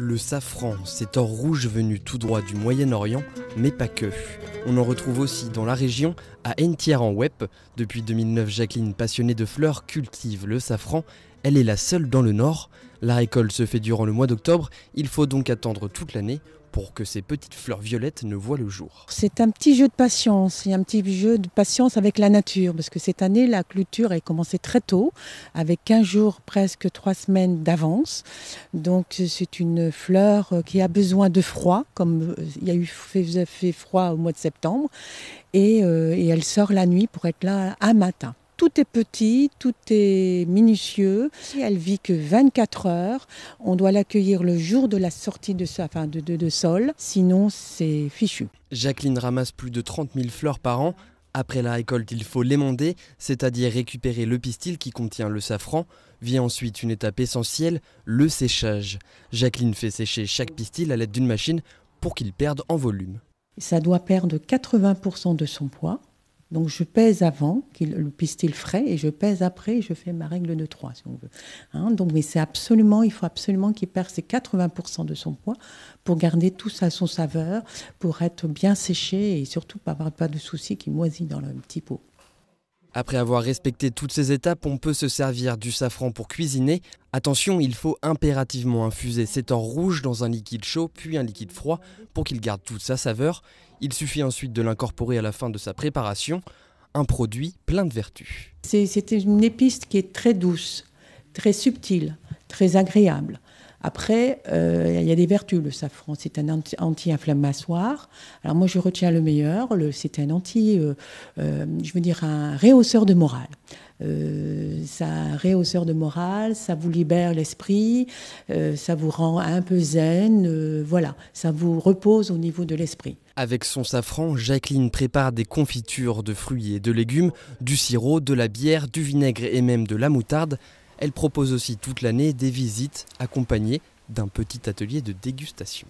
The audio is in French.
Le safran, cet or rouge venu tout droit du Moyen-Orient, mais pas que. On en retrouve aussi dans la région, à Entière en Wep. Depuis 2009, Jacqueline, passionnée de fleurs, cultive le safran. Elle est la seule dans le Nord. La récolte se fait durant le mois d'octobre, il faut donc attendre toute l'année pour que ces petites fleurs violettes ne voient le jour. C'est un petit jeu de patience, et un petit jeu de patience avec la nature, parce que cette année, la clôture a commencé très tôt, avec 15 jours, presque 3 semaines d'avance. Donc c'est une fleur euh, qui a besoin de froid, comme euh, il y a eu fait, froid au mois de septembre, et, euh, et elle sort la nuit pour être là un matin. Tout est petit, tout est minutieux. Elle vit que 24 heures. On doit l'accueillir le jour de la sortie de, sa, enfin de, de, sol, sinon c'est fichu. Jacqueline ramasse plus de 30 000 fleurs par an. Après la récolte, il faut l'émander, c'est-à-dire récupérer le pistil qui contient le safran. Vient ensuite une étape essentielle, le séchage. Jacqueline fait sécher chaque pistil à l'aide d'une machine pour qu'il perde en volume. Ça doit perdre 80% de son poids. Donc je pèse avant, le pistil frais, et je pèse après, et je fais ma règle de 3, si on veut. Hein. donc, mais c'est absolument, il faut absolument qu'il perde ses 80% de son poids pour garder tout ça, son saveur, pour être bien séché et surtout pas avoir pas de souci qui moisit dans le petit pot. Après avoir respecté toutes ces étapes, on peut se servir du safran pour cuisiner. Attention, il faut impérativement infuser cet or rouge dans un liquide chaud puis un liquide froid pour qu'il garde toute sa saveur. Il suffit ensuite de l'incorporer à la fin de sa préparation. Un produit plein de vertus. C'est une épice qui est très douce, très subtile, très agréable. Après, euh, il y a des vertus, le safran, c'est un anti-inflammatoire. Alors moi, je retiens le meilleur, c'est un anti, euh, euh, je veux dire, un réhausseur de morale. ça réhausseur de morale, ça vous libère l'esprit, ça vous rend un peu zen, voilà, ça vous repose au niveau de l'esprit. Avec son safran, Jacqueline prépare des confitures de fruits et de légumes, du sirop, de la bière, du vinaigre et même de la moutarde. Elle propose aussi toute l'année des visites accompagnées d'un petit atelier de dégustation.